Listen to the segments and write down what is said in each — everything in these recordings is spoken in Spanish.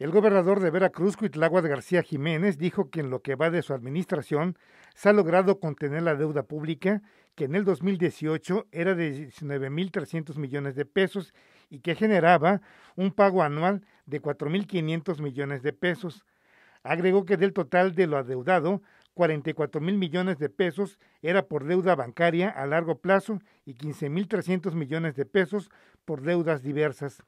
El gobernador de Veracruz, Cuitláhuac García Jiménez, dijo que en lo que va de su administración se ha logrado contener la deuda pública, que en el 2018 era de 19.300 millones de pesos y que generaba un pago anual de 4.500 millones de pesos. Agregó que del total de lo adeudado, 44.000 millones de pesos era por deuda bancaria a largo plazo y 15.300 millones de pesos por deudas diversas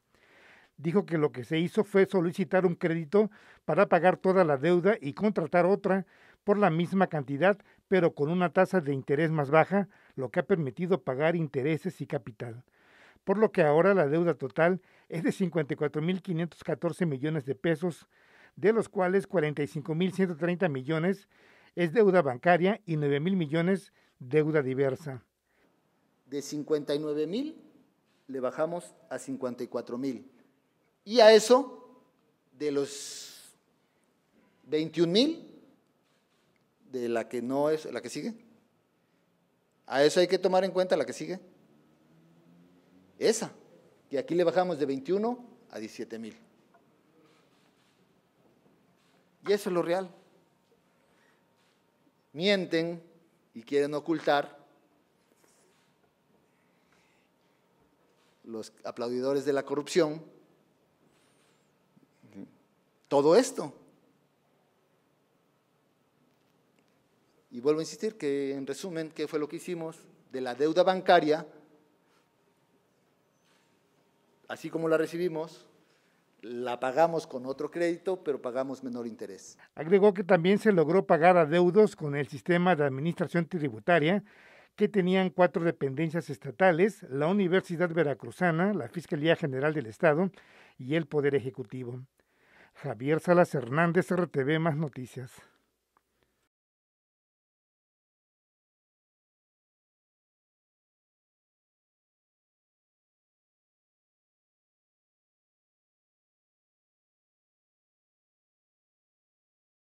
dijo que lo que se hizo fue solicitar un crédito para pagar toda la deuda y contratar otra por la misma cantidad, pero con una tasa de interés más baja, lo que ha permitido pagar intereses y capital. Por lo que ahora la deuda total es de 54.514 millones de pesos, de los cuales 45.130 millones es deuda bancaria y 9.000 millones deuda diversa. De 59.000 le bajamos a 54.000 y a eso, de los 21 mil, de la que no es, la que sigue, a eso hay que tomar en cuenta la que sigue. Esa. que aquí le bajamos de 21 a 17 mil. Y eso es lo real. Mienten y quieren ocultar los aplaudidores de la corrupción todo esto. Y vuelvo a insistir que, en resumen, ¿qué fue lo que hicimos? De la deuda bancaria, así como la recibimos, la pagamos con otro crédito, pero pagamos menor interés. Agregó que también se logró pagar adeudos con el sistema de administración tributaria, que tenían cuatro dependencias estatales, la Universidad Veracruzana, la Fiscalía General del Estado y el Poder Ejecutivo. Javier Salas Hernández, RTV Más Noticias.